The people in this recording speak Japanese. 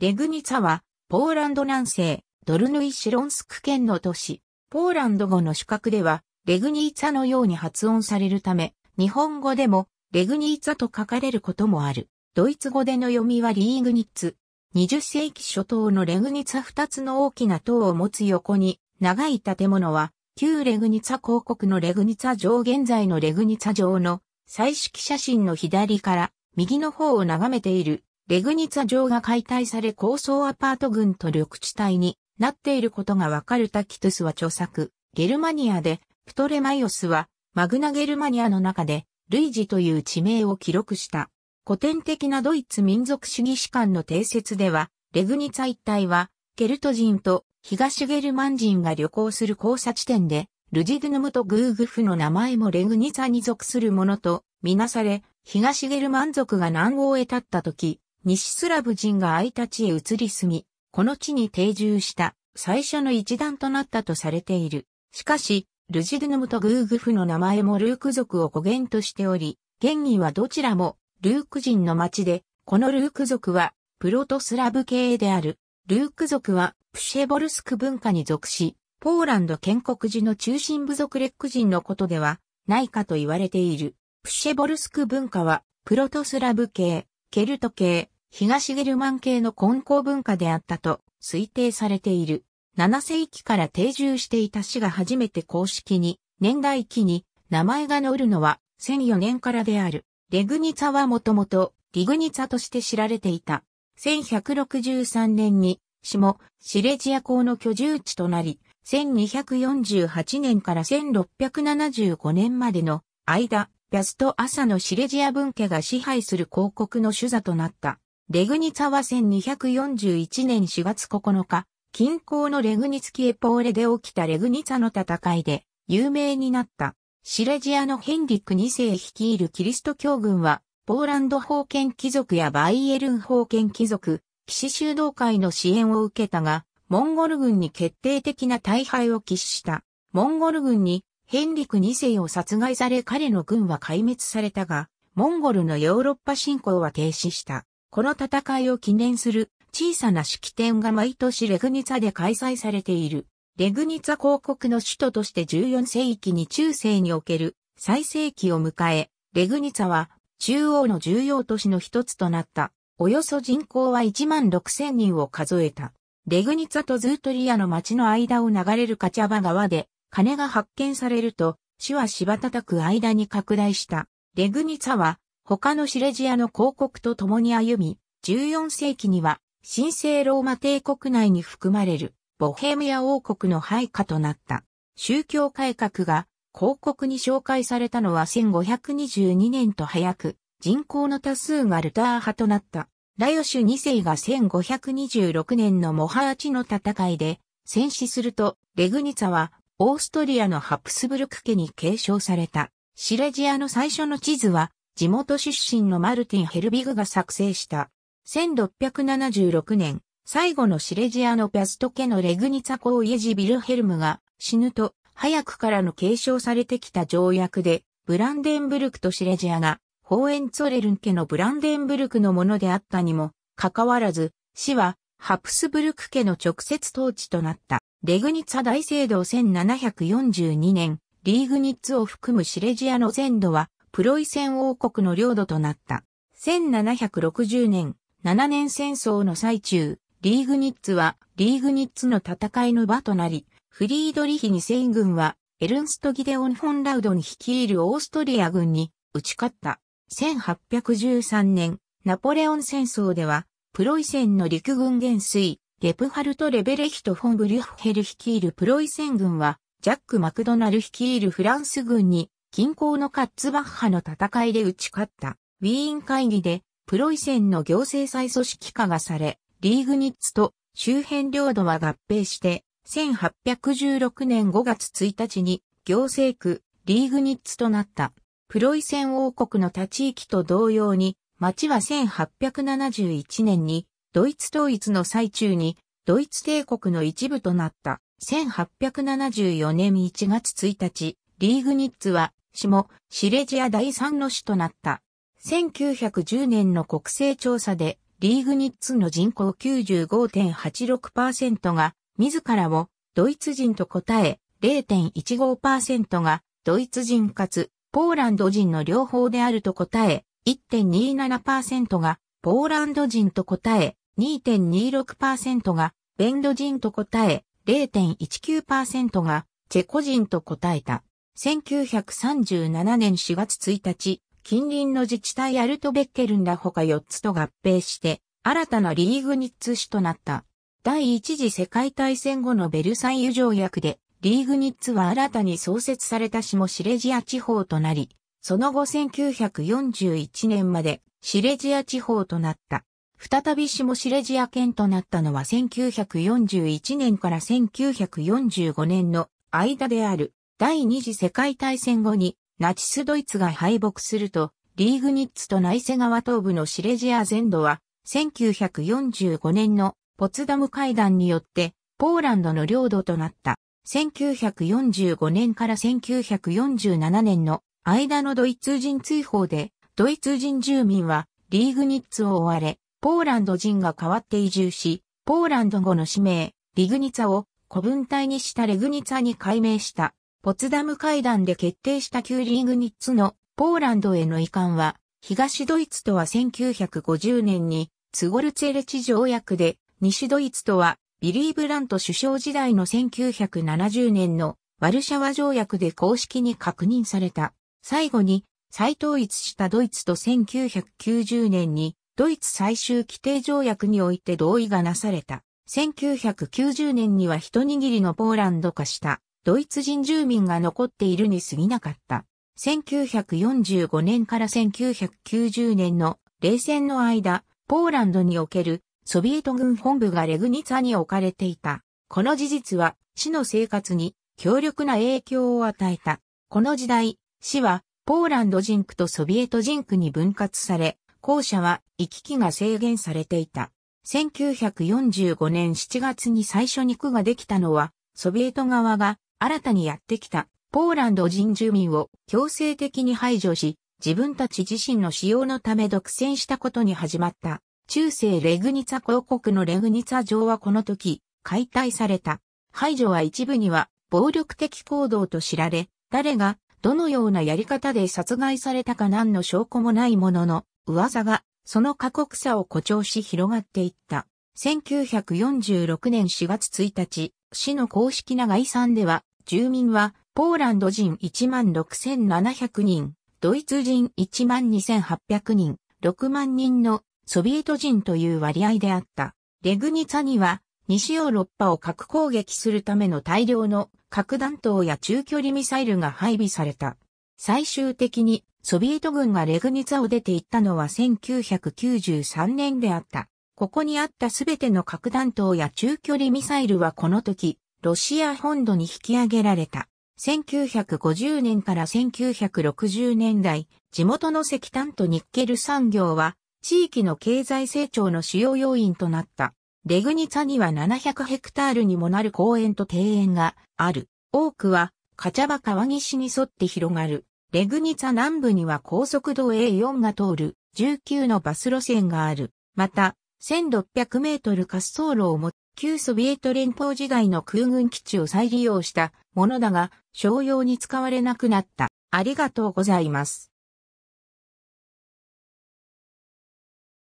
レグニツァは、ポーランド南西、ドルヌイシロンスク県の都市。ポーランド語の主格では、レグニーツァのように発音されるため、日本語でも、レグニーツァと書かれることもある。ドイツ語での読みはリーグニッツ。20世紀初頭のレグニツァ2つの大きな塔を持つ横に、長い建物は、旧レグニツァ広告のレグニツァ城現在のレグニツァ城の、彩色写真の左から、右の方を眺めているレグニツァ城が解体され高層アパート群と緑地帯になっていることがわかるタキトゥスは著作、ゲルマニアで、プトレマイオスは、マグナゲルマニアの中で、ルイジという地名を記録した。古典的なドイツ民族主義史観の定説では、レグニツァ一帯は、ケルト人と東ゲルマン人が旅行する交差地点で、ルジドゥヌムとグーグフの名前もレグニツァに属するものとみなされ、東ゲルマン族が南欧へ立った時、西スラブ人がアイタチへ移り住み、この地に定住した最初の一団となったとされている。しかし、ルジドゥヌムとグーグフの名前もルーク族を語源としており、原因はどちらもルーク人の町で、このルーク族はプロトスラブ系である。ルーク族はプシェボルスク文化に属し、ポーランド建国時の中心部族レック人のことではないかと言われている。プシェボルスク文化はプロトスラブ系、ケルト系、東ゲルマン系の根高文化であったと推定されている。7世紀から定住していた市が初めて公式に、年代記に名前が載るのは1004年からである。レグニツァはもともとリグニツァとして知られていた。1163年に、下、シレジア港の居住地となり、1248年から1675年までの間、ピャスト朝のシレジア分家が支配する広告の主座となった。レグニツァは1241年4月9日、近郊のレグニツキエポーレで起きたレグニツァの戦いで有名になった。シレジアのヘンリック2世率いるキリスト教軍は、ポーランド封建貴族やバイエルン封建貴族、騎士修道会の支援を受けたが、モンゴル軍に決定的な大敗を喫した。モンゴル軍にヘンリック2世を殺害され彼の軍は壊滅されたが、モンゴルのヨーロッパ侵攻は停止した。この戦いを記念する小さな式典が毎年レグニツァで開催されている。レグニツァ公国の首都として14世紀に中世における最盛期を迎え、レグニツァは中央の重要都市の一つとなった。およそ人口は1万6千人を数えた。レグニツァとズートリアの町の間を流れるカチャバ川で、金が発見されると、市は柴叩く間に拡大した。レグニツァは他のシレジアの広告と共に歩み、14世紀には神聖ローマ帝国内に含まれるボヘミア王国の配下となった。宗教改革が広告に紹介されたのは1522年と早く、人口の多数がルター派となった。ラヨシュ2世が1526年のモハーチの戦いで戦死すると、レグニツァはオーストリアのハプスブルク家に継承された。シレジアの最初の地図は地元出身のマルティン・ヘルビグが作成した。1676年、最後のシレジアのピャスト家のレグニツァ公イエジ・ビルヘルムが死ぬと早くからの継承されてきた条約で、ブランデンブルクとシレジアが、ホーエンツォレルン家のブランデンブルクのものであったにも、かかわらず、市はハプスブルク家の直接統治となった。レグニツァ大聖堂1742年、リーグニッツを含むシレジアの全土はプロイセン王国の領土となった。1760年、7年戦争の最中、リーグニッツはリーグニッツの戦いの場となり、フリードリヒ2世軍はエルンスト・ギデオン・フォン・ラウドに率いるオーストリア軍に打ち勝った。1813年、ナポレオン戦争では、プロイセンの陸軍元帥、ゲプハルト・レベレヒト・フォン・ブリュッヘル率いるプロイセン軍は、ジャック・マクドナル率いるフランス軍に近郊のカッツバッハの戦いで打ち勝ったウィーン会議でプロイセンの行政再組織化がされ、リーグニッツと周辺領土は合併して、1816年5月1日に行政区リーグニッツとなった。プロイセン王国の他地域と同様に、町は1871年にドイツ統一の最中にドイツ帝国の一部となった。1874年1月1日、リーグニッツは下、シレジア第三の市となった。1910年の国勢調査で、リーグニッツの人口95.86%が、自らをドイツ人と答え、0.15%がドイツ人かつポーランド人の両方であると答え、1.27%がポーランド人と答え、2.26%がベンド人と答え、0.19%がチェコ人と答えた。1937年4月1日、近隣の自治体アルトベッケルンらほか4つと合併して、新たなリーグニッツ市となった。第一次世界大戦後のベルサイユ条約で、リーグニッツは新たに創設された市もシレジア地方となり、その後1941年までシレジア地方となった。再び下シレジア県となったのは1941年から1945年の間である。第二次世界大戦後にナチスドイツが敗北すると、リーグニッツとナイセ川東部のシレジア全土は、1945年のポツダム会談によって、ポーランドの領土となった。1945年から1947年の間のドイツ人追放で、ドイツ人住民はリーグニッツを追われ、ポーランド人が代わって移住し、ポーランド語の氏名、リグニツァを古文体にしたレグニツァに改名した。ポツダム会談で決定したキューリングニッツのポーランドへの移管は、東ドイツとは1950年にツゴルツェレチ条約で、西ドイツとはビリー・ブラント首相時代の1970年のワルシャワ条約で公式に確認された。最後に再統一したドイツと1990年にドイツ最終規定条約において同意がなされた。1990年には一握りのポーランド化したドイツ人住民が残っているに過ぎなかった。1945年から1990年の冷戦の間、ポーランドにおけるソビエト軍本部がレグニツァに置かれていた。この事実は市の生活に強力な影響を与えた。この時代、市はポーランド人区とソビエト人区に分割され、校舎は行き来が制限されていた。1945年7月に最初に区ができたのは、ソビエト側が新たにやってきたポーランド人住民を強制的に排除し、自分たち自身の使用のため独占したことに始まった。中世レグニツァ公国のレグニツァ城はこの時、解体された。排除は一部には暴力的行動と知られ、誰がどのようなやり方で殺害されたか何の証拠もないものの、噂がその過酷さを誇張し広がっていった。1946年4月1日、市の公式な概算では、住民は、ポーランド人1万6700人、ドイツ人1万2800人、6万人のソビエト人という割合であった。レグニツァには、西ヨーロッパを核攻撃するための大量の核弾頭や中距離ミサイルが配備された。最終的にソビエト軍がレグニツァを出て行ったのは1993年であった。ここにあったすべての核弾頭や中距離ミサイルはこの時、ロシア本土に引き上げられた。1950年から1960年代、地元の石炭とニッケル産業は、地域の経済成長の主要要因となった。レグニツァには700ヘクタールにもなる公園と庭園がある。多くは、カチャバ川岸に沿って広がる。レグニツァ南部には高速道 A4 が通る19のバス路線がある。また、1600メートル滑走路を持旧ソビエト連邦時代の空軍基地を再利用したものだが、商用に使われなくなった。ありがとうございます。